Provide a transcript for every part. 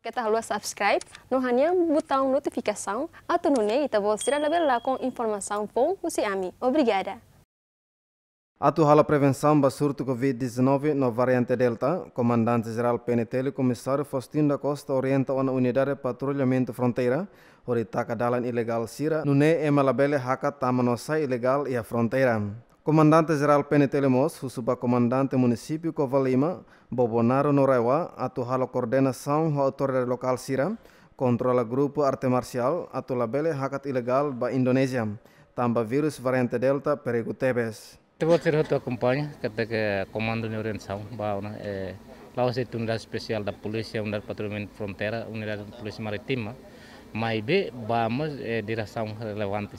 Kita tá harus subscribe no hanya botão notificação ato no nei tá você receber lá com informação bom é Obrigada. Atu hala prevenção ba surto COVID-19 no variante Delta, comandante geral e comissário Faustino da Costa orienta uma unidade de patrulhamento fronteira, ori tá a dalan ilegal sira, nune emalabele haka tamanosai ilegal e a fronteira. Comandante Geral Penetelemos, subcomandante Comandante Covalima, Bobonaro atu halo Coordenação a Autoridade Local Sira, Controla Grupo Arte Marcial, Atulabele Hakat Ilegal ba Indonesia, Tamba virus Variante Delta Perigo Tebes. Tiba a tu que que el Comando de Orientação, que eh, Laos itu unidad especial da Polícia, unidade de patrulhamento de fronteira, unidade de policía Marítima, maybe vamos eh, relevantes relevante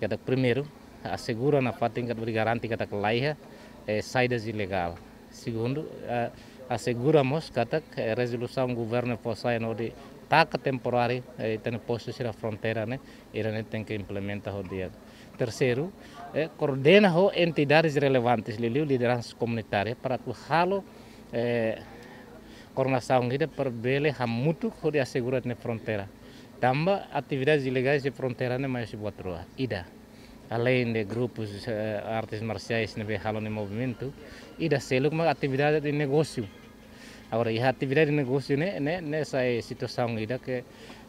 que te Primero, assegura na fábrica de garante que a tá laiha é, é saídas ilegal. Segundo, asseguramos tá, que é a resolução do governo possa não de taca tá temporária e é, tem posto ser a fronteira, né? E não tem que implementar o dia. Terceiro, eh, coordena as entidades relevantes, liderança comunitária para que halo eh, coordenação guida para bele a muito que assegura na fronteira. Também atividades ilegais de fronteira, né? Mas se boa troa. Ida além de grupos eh, artes marciais na né, Berralo em movimento, e da CELUC como atividade de negócio. Agora, e a atividade de negócio né, né, nessa eh, situação ida que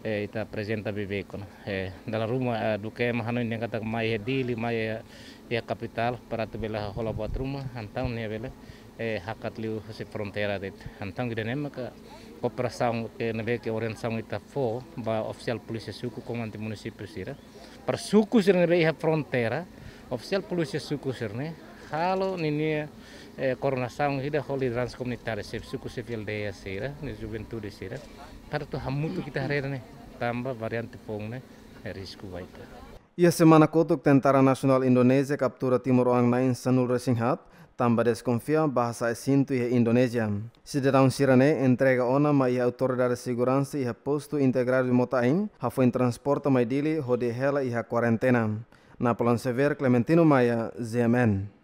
eh, ita presenta Viveco. Né? Eh, dalam rumah eh, do que mahanu yang kata mai dili mai ya kapital. para tu bela hola buat rumah hantang ne bela eh, hakat liu se frontera det ne maka kopra saung ke que beke que orientação ita fo ba oficial polícia suku comandante município sira per suku sira neve frontera oficial polisi suku sira halo nini eh, coronação hida holi trans comunitária se suku se fiel de sira ni juventude sira tar tu hamutu kita harera ne tambah variante pong ne eh, risku baik ia semana kotuk tentara nasional Indonesia kaptura timur orang lain sanul resinghat tamba desconfia bahasa esintu e Indonesia. Se sirane entrega ona ma ia dari seguransi segurança postu posto di de Motain, hafuin transporta mai dili hode hela iha kuarentena. Na Sever, Clementino Maya, ZMN.